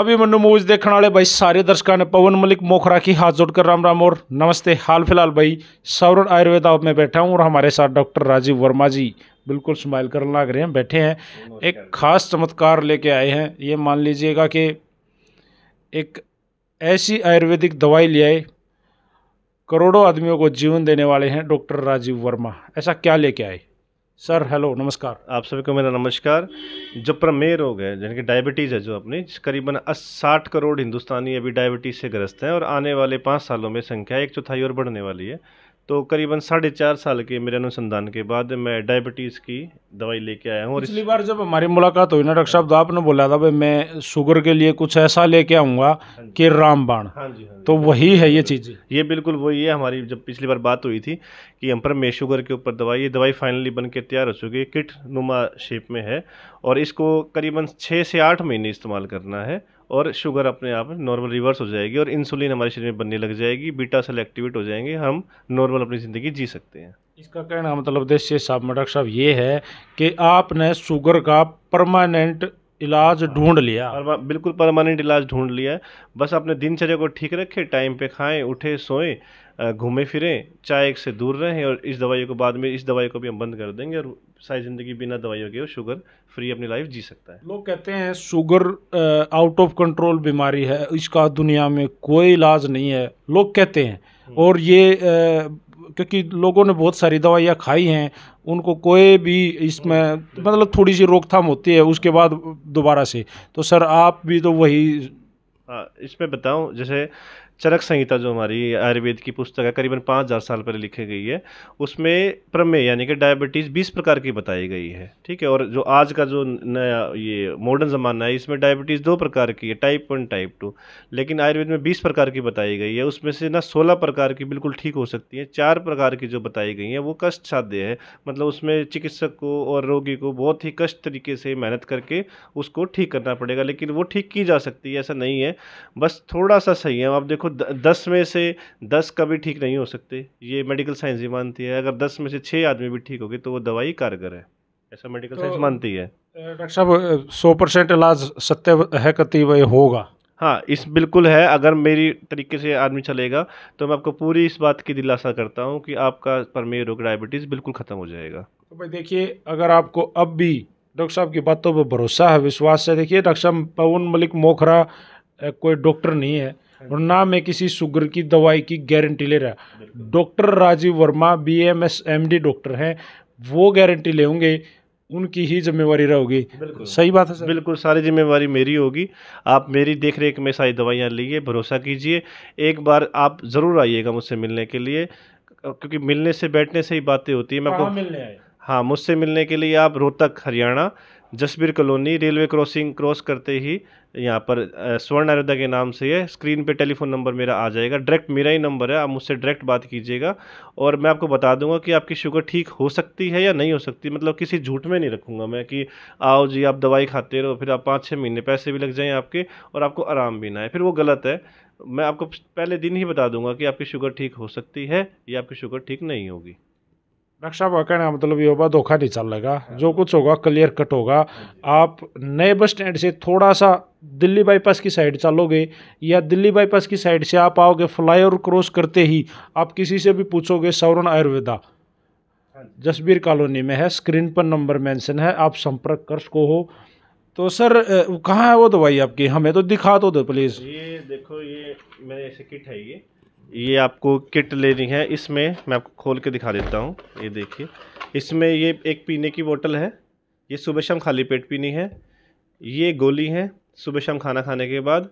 Abhimanyu movies देखने वाले भाई सारे दर्शकों ने पवन मलिक मोखरा की हाथ जोड़कर राम राम और नमस्ते हाल फिलहाल भाई सौरभ आयुर्वेदा में बैठा हूँ और हमारे साथ डॉक्टर राजीव वर्मा जी बिल्कुल स्माइल कर लग रहे हैं बैठे हैं एक खास चमत्कार लेके आए हैं ये मान लीजिएगा कि एक ऐसी आयुर्वेदिक दवाई ले आए करोड़ों आदमियों को जीवन देने वाले हैं डॉक्टर राजीव वर्मा ऐसा क्या लेके आए सर हेलो नमस्कार आप सभी को मेरा नमस्कार जो प्रमेह रोग है यानी कि डायबिटीज़ है जो अपनी करीबन साठ करोड़ हिंदुस्तानी अभी डायबिटीज़ से ग्रस्त हैं और आने वाले पाँच सालों में संख्या एक चौथाई और बढ़ने वाली है तो करीबन साढ़े चार साल के मेरे अनुसंधान के बाद मैं डायबिटीज़ की दवाई लेके आया हूँ पिछली बार जब हमारी मुलाकात हुई ना डॉक्टर साहब तो आपने बोला था भाई मैं शुगर के लिए कुछ ऐसा लेके आऊँगा हाँ कि रामबाण हाँ जी हाँ जी तो वही है ये चीज़ ये बिल्कुल वही है हमारी जब पिछली बार बात हुई थी कि हम पर मैं शुगर के ऊपर दवाई ये दवाई फाइनली बन के तैयार हो चुकी है किट नुमा शेप में है और इसको करीबन छः से आठ महीने इस्तेमाल करना है और शुगर अपने आप नॉर्मल रिवर्स हो जाएगी और इंसुलिन हमारे शरीर में बनने लग जाएगी बीटा सेल एक्टिवेट हो जाएंगे हम नॉर्मल अपनी ज़िंदगी जी सकते हैं इसका कहना मतलब देश साहब डॉक्टर साहब ये है कि आपने शुगर का परमानेंट इलाज ढूंढ लिया बिल्कुल परमानेंट इलाज ढूंढ लिया बस अपने दिनचर्या को ठीक रखें टाइम पे खाएं उठे सोए घूमें फिरें चाय एक से दूर रहें और इस दवाई को बाद में इस दवाई को भी हम बंद कर देंगे और सारी ज़िंदगी बिना दवाइयों के शुगर फ्री अपनी लाइफ जी सकता है लोग कहते हैं शुगर आउट ऑफ कंट्रोल बीमारी है इसका दुनिया में कोई इलाज नहीं है लोग कहते हैं हम्म। और ये आ, क्योंकि लोगों ने बहुत सारी दवाइयाँ खाई हैं उनको कोई भी इसमें मतलब थोड़ी सी रोकथाम होती है उसके बाद दोबारा से तो सर आप भी तो वही हाँ, इसमें बताऊं जैसे चरक संहिता जो हमारी आयुर्वेद की पुस्तक है करीबन पाँच हज़ार साल पहले लिखी गई है उसमें प्रमेय यानी कि डायबिटीज़ बीस प्रकार की बताई गई है ठीक है और जो आज का जो नया ये मॉडर्न ज़माना है इसमें डायबिटीज़ दो प्रकार की है टाइप वन टाइप टू लेकिन आयुर्वेद में बीस प्रकार की बताई गई है उसमें से ना सोलह प्रकार की बिल्कुल ठीक हो सकती है चार प्रकार की जो बताई गई हैं वो कष्ट साध्य है मतलब उसमें चिकित्सक को और रोगी को बहुत ही कष्ट तरीके से मेहनत करके उसको ठीक करना पड़ेगा लेकिन वो ठीक की जा सकती है ऐसा नहीं है बस थोड़ा सा सही है आप देखो दस में से दस कभी ठीक नहीं हो सकते ये मेडिकल साइंस ही मानती है अगर दस में से छः आदमी भी ठीक हो गए तो वो दवाई कारगर है ऐसा मेडिकल साइंस तो, मानती है डॉक्टर साहब सौ परसेंट इलाज सत्य है कति वह होगा हाँ इस बिल्कुल है अगर मेरी तरीके से आदमी चलेगा तो मैं आपको पूरी इस बात की दिलासा करता हूँ कि आपका परमेय रोग डायबिटीज़ बिल्कुल ख़त्म हो जाएगा तो भाई देखिए अगर आपको अब भी डॉक्टर साहब की बातों पर भरोसा है विश्वास है देखिए डॉक्टर साहब पवन मलिक मोखरा कोई डॉक्टर नहीं है और ना मैं किसी शुगर की दवाई की गारंटी ले रहा doctor Rajeev Verma B M S M D doctor हैं वो गारंटी ले होंगे उनकी ही जिम्मेवारी रहोगी सही बात है सर बिल्कुल सारी जिम्मेवारी मेरी होगी आप मेरी देख रेख में सारी दवाइयाँ लीजिए भरोसा कीजिए एक बार आप ज़रूर आइएगा मुझसे मिलने के लिए क्योंकि मिलने से बैठने से ही बातें होती है मैं आपको मिलने आए हाँ मुझसे मिलने के लिए आप Rohtak Haryana Jasbir colony railway crossing cross करते ही यहाँ पर स्वर्ण अयोध्या के नाम से है स्क्रीन पे टेलीफोन नंबर मेरा आ जाएगा डायरेक्ट मेरा ही नंबर है आप मुझसे डायरेक्ट बात कीजिएगा और मैं आपको बता दूंगा कि आपकी शुगर ठीक हो सकती है या नहीं हो सकती मतलब किसी झूठ में नहीं रखूँगा मैं कि आओ जी आप दवाई खाते रहो फिर आप पाँच छः महीने पैसे भी लग जाएँ आपके और आपको आराम भी ना है फिर वो गलत है मैं आपको पहले दिन ही बता दूंगा कि आपकी शुगर ठीक हो सकती है या आपकी शुगर ठीक नहीं होगी नक्शा वाकई का मतलब ये होगा धोखा नहीं चल लगा जो कुछ होगा क्लियर कट होगा आप नए बस स्टैंड से थोड़ा सा दिल्ली बाईपास की साइड चलोगे या दिल्ली बाईपास की साइड से आप आओगे ओवर क्रॉस करते ही आप किसी से भी पूछोगे सौरण आयुर्वेदा जसबीर कॉलोनी में है स्क्रीन पर नंबर मेंशन है आप संपर्क कर सको हो तो सर कहाँ है वो दवाई आपकी हमें तो दिखा तो दो प्लीज़ ये देखो ये मेरे ऐसे किट है ये ये आपको किट लेनी है इसमें मैं आपको खोल के दिखा देता हूँ ये देखिए इसमें ये एक पीने की बोतल है ये सुबह शाम खाली पेट पीनी है ये गोली है सुबह शाम खाना खाने के बाद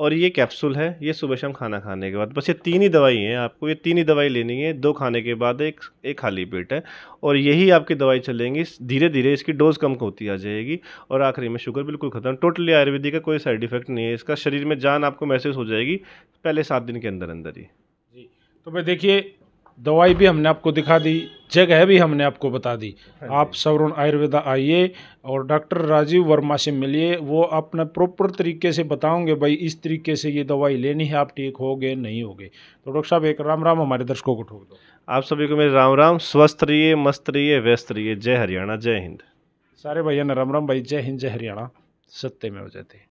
और ये कैप्सूल है ये सुबह शाम खाना खाने के बाद बस ये तीन ही दवाई हैं आपको ये तीन ही दवाई लेनी है दो खाने के बाद एक एक खाली पेट है और यही आपकी दवाई चलेंगी धीरे धीरे इसकी डोज़ कम होती आ जाएगी और आखिरी में शुगर बिल्कुल ख़त्म टोटली आयुर्वेदिक का कोई साइड इफेक्ट नहीं है इसका शरीर में जान आपको महसूस हो जाएगी पहले सात दिन के अंदर अंदर ही तो भाई देखिए दवाई भी हमने आपको दिखा दी जगह भी हमने आपको बता दी हाँ आप सवरुण आयुर्वेदा आइए और डॉक्टर राजीव वर्मा से मिलिए वो अपने प्रॉपर तरीके से बताओगे भाई इस तरीके से ये दवाई लेनी है आप ठीक होगे नहीं होगे तो डॉक्टर साहब एक राम राम हमारे दर्शकों को ठोक दो आप सभी को मेरे राम राम स्वस्थ रहिए मस्त रहिए व्यस्त रहिए जय हरियाणा जय हिंद सारे भैया ने राम राम भाई जय हिंद जय हरियाणा सत्य में हो जाते